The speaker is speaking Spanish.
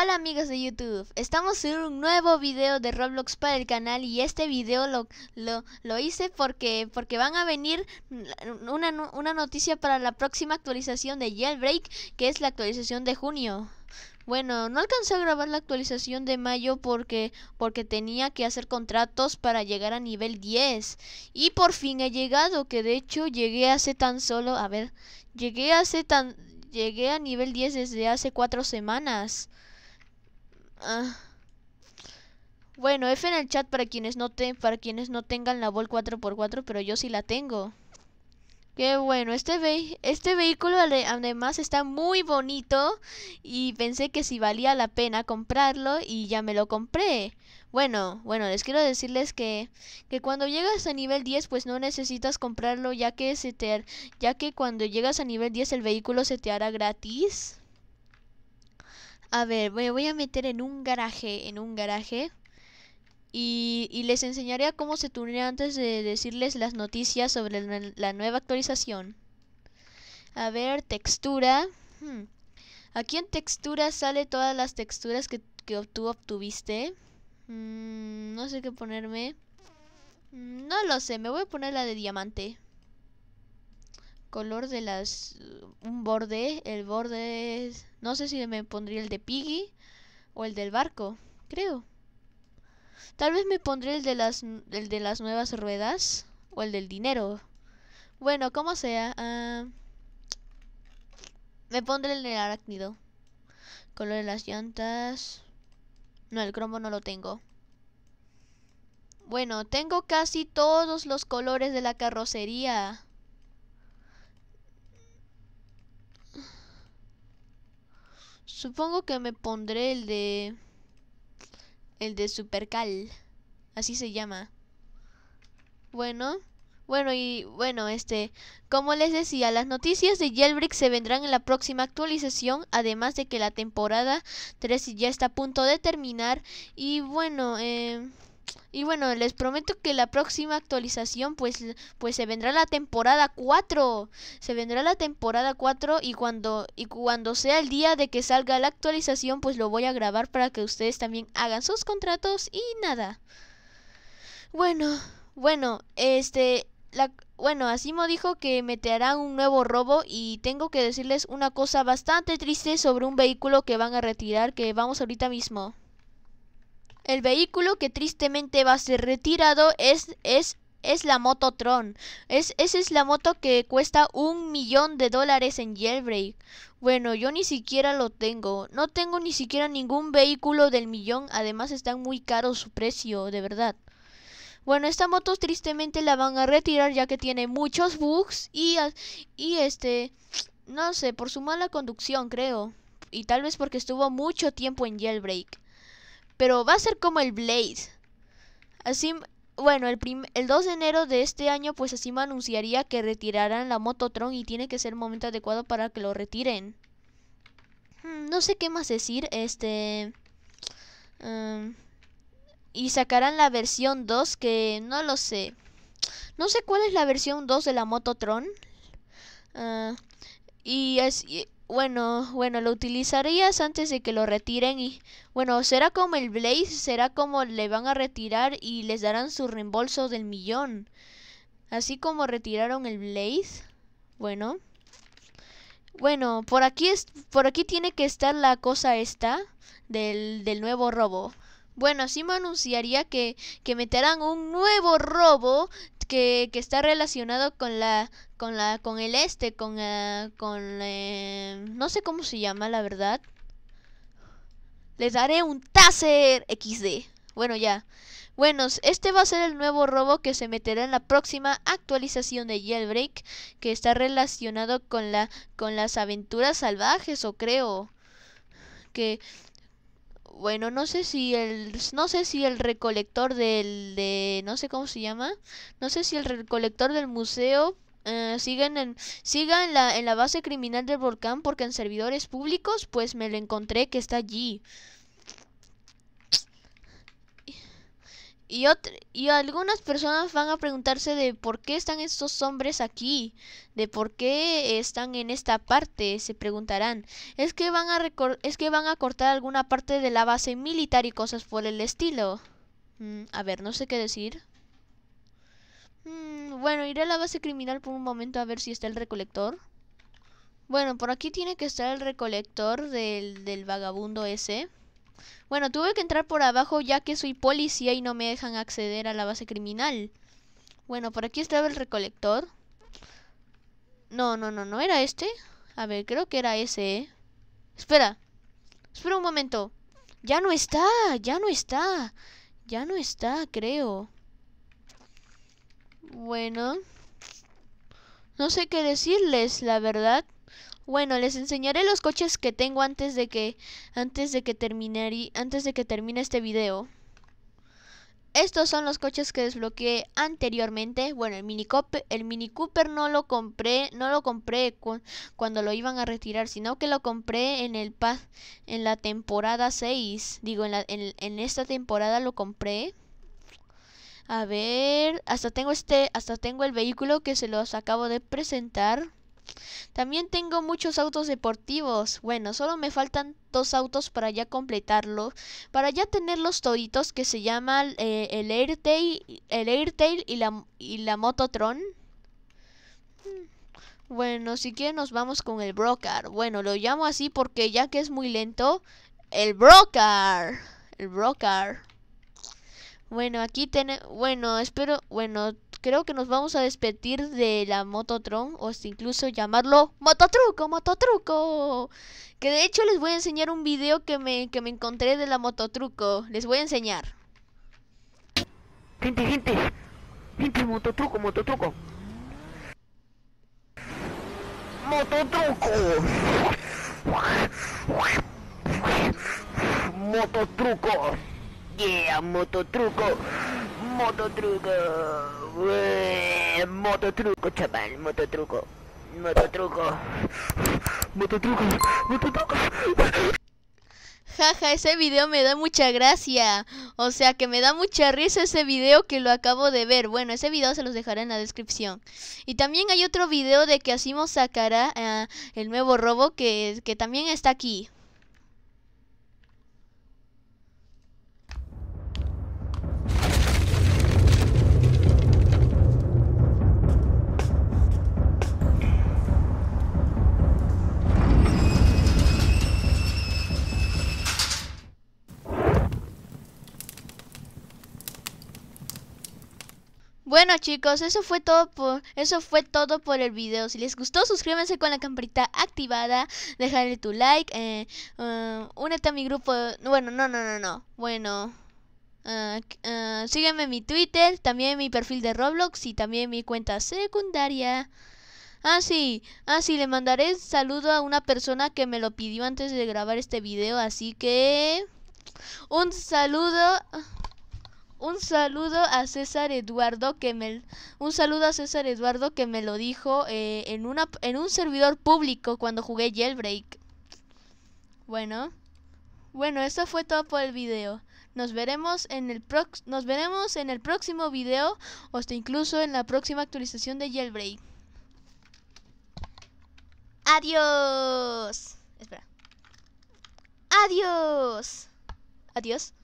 Hola amigos de YouTube, estamos en un nuevo video de Roblox para el canal y este video lo, lo, lo hice porque, porque van a venir una, noticia para la próxima actualización de Jailbreak que es la actualización de junio. Bueno, no alcancé a grabar la actualización de mayo porque, porque tenía que hacer contratos para llegar a nivel 10 y por fin he llegado, que de hecho llegué hace tan solo, a ver, llegué hace tan... Llegué a nivel 10 desde hace 4 semanas. Ah. Bueno, F en el chat para quienes no para quienes no tengan la Vol 4x4, pero yo sí la tengo. Qué bueno, este, este vehículo además está muy bonito y pensé que si valía la pena comprarlo y ya me lo compré. Bueno, bueno, les quiero decirles que, cuando llegas a nivel 10 pues no necesitas comprarlo ya que, se te, ya que cuando llegas a nivel 10 el vehículo se te hará gratis. A ver, me voy a meter en un garaje, en un garaje. Y, les enseñaré cómo se tunea antes de decirles las noticias sobre la nueva actualización. A ver, textura. Hmm. Aquí en textura sale todas las texturas que, que obtuviste. Hmm, no sé qué ponerme. Hmm, no lo sé, me voy a poner la de diamante color de las uh, un borde, el borde no sé si me pondría el de Piggy o el del barco, creo. Tal vez me pondré el de las de las nuevas ruedas o el del dinero. Bueno, como sea, ah, me pondré el del arácnido. Color de las llantas. No, el cromo no lo tengo. Bueno, tengo casi todos los colores de la carrocería. Supongo que me pondré el de... El de Supercal. Así se llama. Bueno. Bueno, y bueno, este, como les decía, las noticias de Jailbreak se vendrán en la próxima actualización, además de que la temporada 3 ya está a punto de terminar. Y bueno, eh, y bueno, les prometo que la próxima actualización pues, pues se vendrá la temporada 4. Se vendrá la temporada 4 y cuando, y cuando sea el día de que salga la actualización pues lo voy a grabar para que ustedes también hagan sus contratos y nada. Bueno, bueno, este... La, bueno, me dijo que meterán un nuevo robo y tengo que decirles una cosa bastante triste sobre un vehículo que van a retirar que vamos ahorita mismo. El vehículo que tristemente va a ser retirado es, es, es la moto Tron. Es, esa es la moto que cuesta un millón de dólares en Jailbreak. Bueno, yo ni siquiera lo tengo. No tengo ni siquiera ningún vehículo del millón. Además están muy caro su precio, de verdad. Bueno, esta moto tristemente la van a retirar ya que tiene muchos bugs y, y este, no sé, por su mala conducción creo. Y tal vez porque estuvo mucho tiempo en jailbreak. Pero va a ser como el Blaze. Así, bueno, el, el 2 de enero de este año, pues así me anunciaría que retirarán la Mototron y tiene que ser momento adecuado para que lo retiren. Hmm, no sé qué más decir, este... Em, y sacarán la versión 2 que no lo sé. No sé cuál es la versión 2 de la Mototron. Ah, y, así bueno, bueno, lo utilizarías antes de que lo retiren y bueno, será como el Blaze, será como le van a retirar y les darán su reembolso del millón. Así como retiraron el Blaze. Bueno. Bueno, por aquí es por aquí tiene que estar la cosa esta del, del nuevo robo. Bueno, así me anunciaría que, que meterán un nuevo robo que, está relacionado con la con la con el este con ah, con eh, no sé cómo se llama la verdad les daré un taser xd bueno ya bueno, este va a ser el nuevo robo que se meterá en la próxima actualización de Jailbreak, que está relacionado con la con las aventuras salvajes, o creo que bueno, no sé si el no sé si el recolector del de no sé cómo se llama, no sé si el recolector del museo eh, siguen en, siga en la, en la base criminal del volcán porque en servidores públicos pues me lo encontré que está allí. Y, y algunas personas van a preguntarse de por qué están estos hombres aquí, de por qué están en esta parte, se preguntarán. Es que van a, es que van a cortar alguna parte de la base militar y cosas por el estilo. Mm, a ver, no sé qué decir. Mm, bueno, iré a la base criminal por un momento a ver si está el recolector. Bueno, por aquí tiene que estar el recolector del, del vagabundo ese. Bueno, tuve que entrar por abajo ya que soy policía y no me dejan acceder a la base criminal. Bueno, por aquí estaba el recolector. No, no, no, no era este. A ver, creo que era ese. ¿eh? Espera. Espera un momento. Ya no está, ya no está. Ya no está, creo. Bueno. No sé qué decirles, la verdad. Bueno, les enseñaré los coches que tengo antes de que antes de que termine, antes de que termine este video. Estos son los coches que desbloqueé anteriormente. Bueno, el Mini Cooper, el Mini Cooper no lo compré, no lo compré cuando lo iban a retirar, sino que lo compré en el pa en la temporada 6. Digo, en, en, esta temporada lo compré. A ver, hasta tengo este, hasta tengo el vehículo que se los acabo de presentar. También tengo muchos autos deportivos. Bueno, solo me faltan dos autos para ya completarlo. Para ya tener los toditos que se llaman eh, el, Airtail, el y la, la Mototron. Hmm. Bueno, si quieren nos vamos con el Brocar. Bueno, lo llamo así porque ya que es muy lento, el Brocar. El Brocar. Bueno, aquí tenemos... Bueno, espero... Bueno, creo que nos vamos a despedir de la Mototron o incluso llamarlo Mototruco, Mototruco. Que de hecho les voy a enseñar un video que me, encontré de la Mototruco. Les voy a enseñar. Gente, gente. Gente, Mototruco, Mototruco. Mototruco. Mototruco. Yeah, Mototruco. Mototruco. Eh, mototruco, chaval, mototruco. Mototruco. Mototruco, mototruco. Jaja, ese video me da mucha gracia. O sea que me da mucha risa ese video que lo acabo de ver. Bueno, ese video se los dejaré en la descripción. Y también hay otro video de que Asimo sacará ah, el nuevo robo que, que también está aquí. Bueno chicos, eso fue todo por eso fue todo por el video. Si les gustó, suscríbanse con la campanita activada, dejarle tu like, eh, um, únete a mi grupo. Bueno, no, no, no, no. Bueno. Ah, ah, sígueme en mi Twitter, también en mi perfil de Roblox y también en mi cuenta secundaria. Ah, sí, ah, sí, le mandaré saludo a una persona que me lo pidió antes de grabar este video, así que... Un saludo un saludo a César Eduardo que me un saludo a César Eduardo que me lo dijo eh, en una en un servidor público cuando jugué Jailbreak. Bueno, bueno, eso fue todo por el video. Nos veremos en el nos veremos en el próximo video o hasta incluso en la próxima actualización de Jailbreak. Adiós. Espera. Adiós. Adiós.